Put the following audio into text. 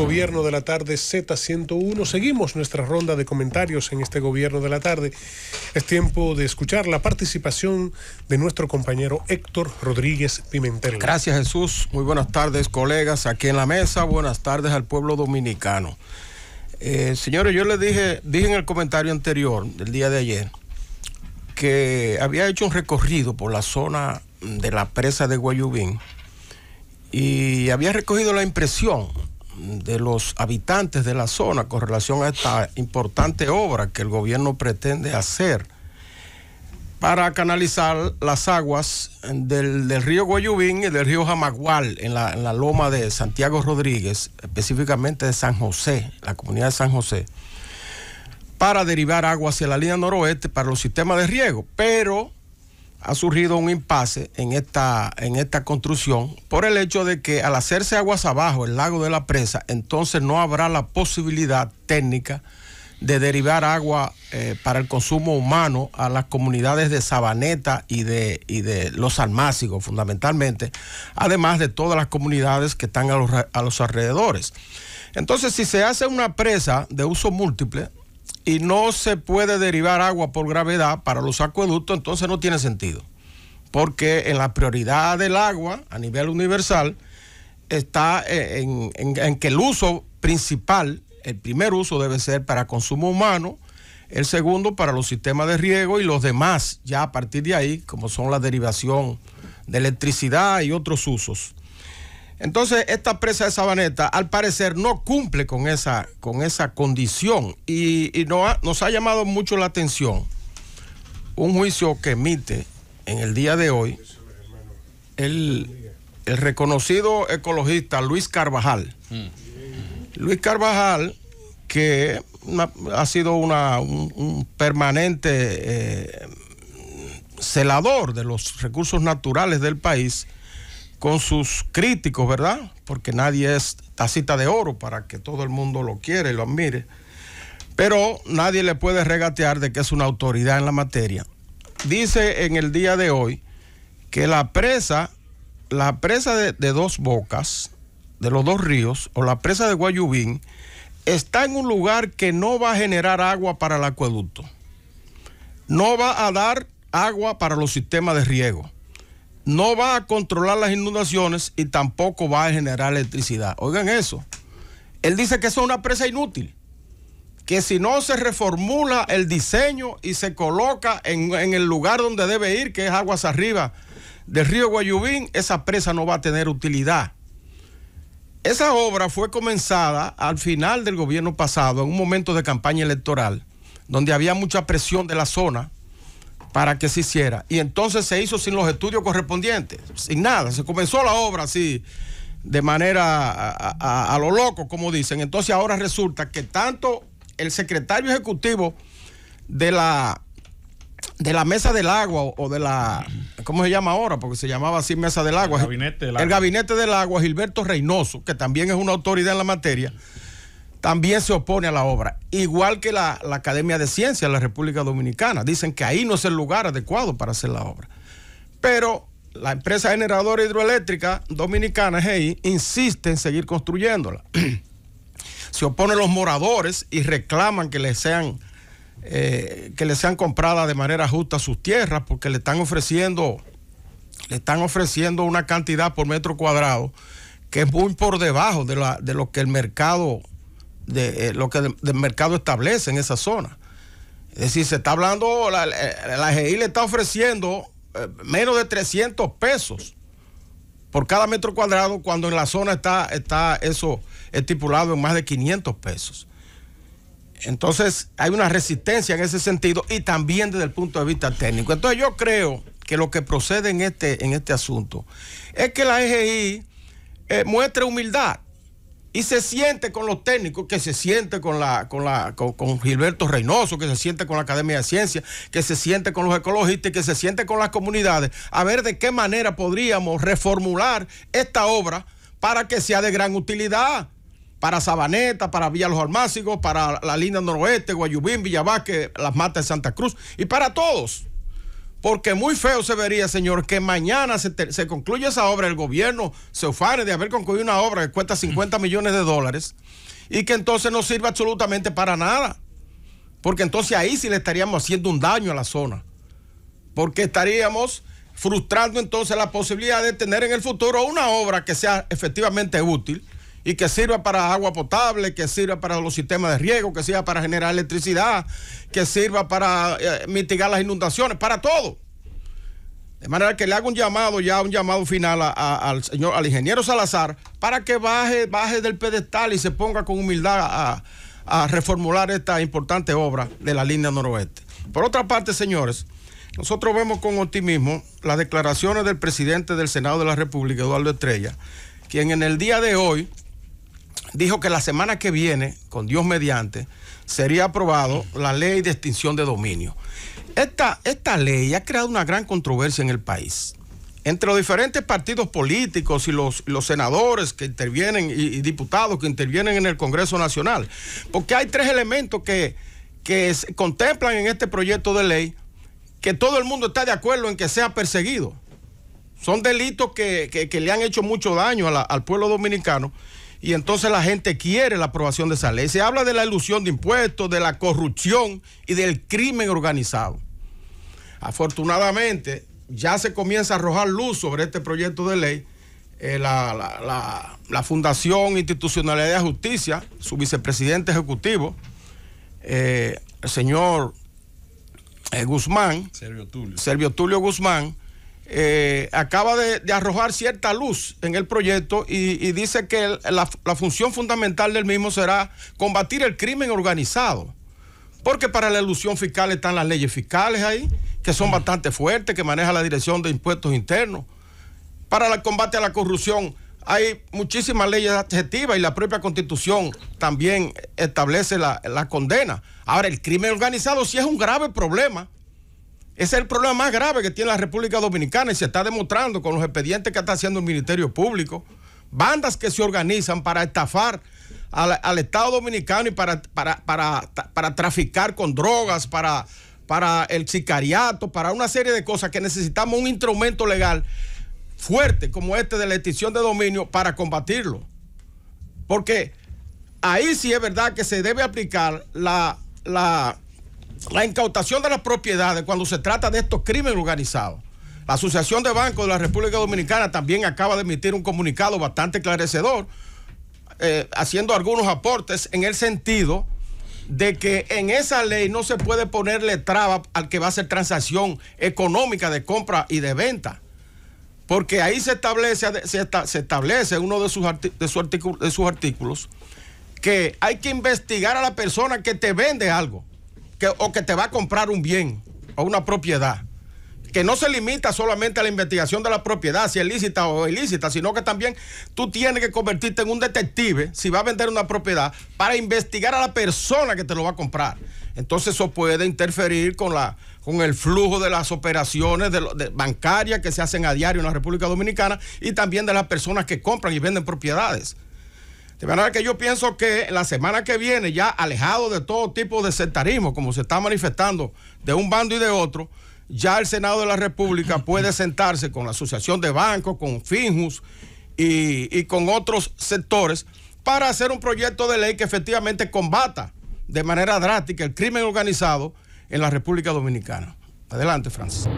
Gobierno de la Tarde Z101. Seguimos nuestra ronda de comentarios en este Gobierno de la Tarde. Es tiempo de escuchar la participación de nuestro compañero Héctor Rodríguez Pimentel. Gracias Jesús. Muy buenas tardes colegas aquí en la mesa. Buenas tardes al pueblo dominicano. Eh, señores, yo les dije, dije en el comentario anterior del día de ayer que había hecho un recorrido por la zona de la presa de Guayubín y había recogido la impresión de los habitantes de la zona con relación a esta importante obra que el gobierno pretende hacer para canalizar las aguas del, río Guayubín y del río Jamagual en la, en la, loma de Santiago Rodríguez, específicamente de San José, la comunidad de San José, para derivar agua hacia la línea noroeste para los sistemas de riego. Pero ha surgido un impasse en esta, en esta construcción por el hecho de que al hacerse aguas abajo el lago de la presa, entonces no habrá la posibilidad técnica de derivar agua eh, para el consumo humano a las comunidades de Sabaneta y de, de los almácigos fundamentalmente, además de todas las comunidades que están a los alrededores. Entonces, si se hace una presa de uso múltiple, y no se puede derivar agua por gravedad para los acueductos, entonces no tiene sentido. Porque en la prioridad del agua a nivel universal está eh, en, en que el uso principal, el primer uso debe ser para consumo humano, el segundo para los sistemas de riego y los demás, ya a partir de ahí, como son la derivación de electricidad y otros usos. Entonces, esta presa de Sabaneta, al parecer, no cumple con esa, con esa condición y, no nos ha llamado mucho la atención un juicio que emite en el día de hoy el, reconocido ecologista Luis Carvajal. Mm. Luis Carvajal, que ha sido una, un, permanente eh, celador de los recursos naturales del país, con sus críticos, ¿verdad? Porque nadie es tacita de oro para que todo el mundo lo quiera y lo admire. Pero nadie le puede regatear de que es una autoridad en la materia. Dice en el día de hoy que la presa, la presa de, de dos bocas, de los dos ríos, o la presa de Guayubín, está en un lugar que no va a generar agua para el acueducto. No va a dar agua para los sistemas de riego no va a controlar las inundaciones y tampoco va a generar electricidad. Oigan eso. Él dice que eso es una presa inútil, que si no se reformula el diseño y se coloca en, en el lugar donde debe ir, que es aguas arriba del río Guayubín, esa presa no va a tener utilidad. Esa obra fue comenzada al final del gobierno pasado, en un momento de campaña electoral, donde había mucha presión de la zona para que se hiciera. Y entonces se hizo sin los estudios correspondientes, sin nada. Se comenzó la obra así, de manera a, lo loco, como dicen. Entonces ahora resulta que tanto el secretario ejecutivo de la de la mesa del agua o de la ¿cómo se llama ahora? porque se llamaba así mesa del agua. El gabinete del agua, el gabinete del agua Gilberto Reynoso, que también es una autoridad en la materia también se opone a la obra, igual que la, Academia de Ciencias de la República Dominicana. Dicen que ahí no es el lugar adecuado para hacer la obra. Pero la empresa generadora hidroeléctrica dominicana, GEI, insiste en seguir construyéndola. se oponen los moradores y reclaman que les sean... Eh, que le sean compradas de manera justa sus tierras, porque le están ofreciendo, le están ofreciendo una cantidad por metro cuadrado que es muy por debajo de, de lo que el mercado de eh, lo que el, mercado establece en esa zona. Es decir, se está hablando, la, eh, la le está ofreciendo eh, menos de 300 pesos por cada metro cuadrado cuando en la zona está, está eso estipulado en más de 500 pesos. Entonces hay una resistencia en ese sentido y también desde el punto de vista técnico. Entonces yo creo que lo que procede en este, en este asunto es que la EGI muestre humildad y se siente con los técnicos, que se siente con, la, con, la, con, Gilberto Reynoso, que se siente con la Academia de Ciencias, que se siente con los ecologistas, que se siente con las comunidades, a ver de qué manera podríamos reformular esta obra para que sea de gran utilidad para Sabaneta, para Villa Los Almácigos, para la línea noroeste, Guayubín, Villavasque, Las Matas de Santa Cruz y para todos. Porque muy feo se vería, señor, que mañana se, concluya esa obra, el gobierno se ofare de haber concluido una obra que cuesta 50 millones de dólares y que entonces no sirva absolutamente para nada. Porque entonces ahí sí le estaríamos haciendo un daño a la zona. Porque estaríamos frustrando entonces la posibilidad de tener en el futuro una obra que sea efectivamente útil y que sirva para agua potable, que sirva para los sistemas de riego, que sirva para generar electricidad, que sirva para eh, mitigar las inundaciones, para todo. De manera que le hago un llamado, ya un llamado final al señor, al ingeniero Salazar, para que baje, baje del pedestal y se ponga con humildad a, a reformular esta importante obra de la línea noroeste. Por otra parte, señores, nosotros vemos con optimismo las declaraciones del presidente del Senado de la República, Eduardo Estrella, quien en el día de hoy dijo que la semana que viene, con Dios mediante, sería aprobado la ley de extinción de dominio. Esta, esta ley ha creado una gran controversia en el país. Entre los diferentes partidos políticos y los, los senadores que intervienen y, diputados que intervienen en el Congreso Nacional. Porque hay tres elementos que, que contemplan en este proyecto de ley que todo el mundo está de acuerdo en que sea perseguido. Son delitos que, que, le han hecho mucho daño al pueblo dominicano y entonces la gente quiere la aprobación de esa ley. Se habla de la ilusión de impuestos, de la corrupción y del crimen organizado. Afortunadamente, ya se comienza a arrojar luz sobre este proyecto de ley. Eh, la, Fundación Institucionalidad de Justicia, su vicepresidente ejecutivo, eh, el señor eh, Guzmán, Servio Tulio Guzmán, eh, acaba de, arrojar cierta luz en el proyecto y, dice que la, función fundamental del mismo será combatir el crimen organizado. Porque para la ilusión fiscal están las leyes fiscales ahí, que son bastante fuertes, que maneja la Dirección de Impuestos Internos. Para el combate a la corrupción hay muchísimas leyes adjetivas y la propia constitución también establece la, la condena. Ahora, el crimen organizado sí es un grave problema ese es el problema más grave que tiene la República Dominicana y se está demostrando con los expedientes que está haciendo el Ministerio Público. Bandas que se organizan para estafar al, Estado Dominicano y para, para, traficar con drogas, para, para el sicariato, para una serie de cosas que necesitamos un instrumento legal fuerte como este de la extinción de dominio para combatirlo. Porque ahí sí es verdad que se debe aplicar la, la incautación de las propiedades cuando se trata de estos crímenes organizados. La Asociación de Bancos de la República Dominicana también acaba de emitir un comunicado bastante esclarecedor, eh, haciendo algunos aportes en el sentido de que en esa ley no se puede ponerle traba al que va a hacer transacción económica de compra y de venta. Porque ahí se establece, uno de sus, de sus artículos que hay que investigar a la persona que te vende algo o que te va a comprar un bien o una propiedad, que no se limita solamente a la investigación de la propiedad, si es lícita o ilícita, sino que también tú tienes que convertirte en un detective, si va a vender una propiedad, para investigar a la persona que te lo va a comprar. Entonces eso puede interferir con, con el flujo de las operaciones bancarias que se hacen a diario en la República Dominicana y también de las personas que compran y venden propiedades. De manera que yo pienso que la semana que viene, ya alejado de todo tipo de sectarismo, como se está manifestando de un bando y de otro, ya el Senado de la República puede sentarse con la Asociación de Bancos, con Finjus y, con otros sectores para hacer un proyecto de ley que efectivamente combata de manera drástica el crimen organizado en la República Dominicana. Adelante, Francis.